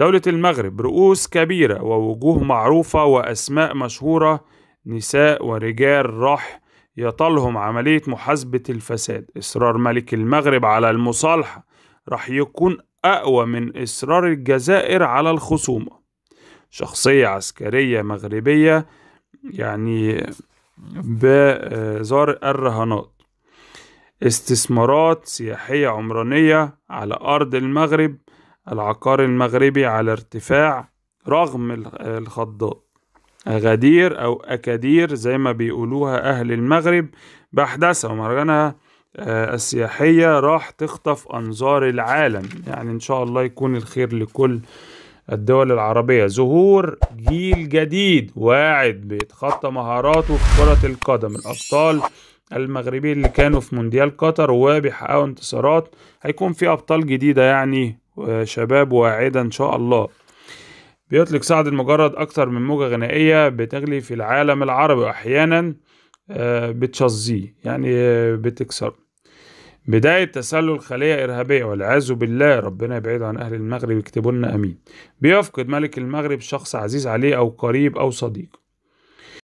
دولة المغرب رؤوس كبيرة ووجوه معروفة وأسماء مشهورة نساء ورجال راح يطالهم عملية محاسبة الفساد إصرار ملك المغرب على المصالحة راح يكون أقوى من إصرار الجزائر على الخصومة شخصية عسكرية مغربية يعني بزار الرهانات استثمارات سياحية عمرانية على أرض المغرب العقار المغربي على ارتفاع رغم الخضاء أغادير أو أكادير زي ما بيقولوها أهل المغرب بحدثة ومرجانها آه، السياحية راح تخطف أنظار العالم يعني إن شاء الله يكون الخير لكل الدول العربية ظهور جيل جديد واعد بيتخطى مهاراته في كرة القدم الأبطال المغربيين اللي كانوا في مونديال قطر وبيحققوا انتصارات هيكون في أبطال جديدة يعني شباب واعدة إن شاء الله بيطلق سعد المجرد أكتر من موجة غنائية بتغلي في العالم العربي وأحيانا آه، بتشظيه يعني آه، بتكسر بداية تسلل خلية إرهابية والعياذ بالله ربنا يبعده عن أهل المغرب يكتبوا لنا أمين بيفقد ملك المغرب شخص عزيز عليه أو قريب أو صديق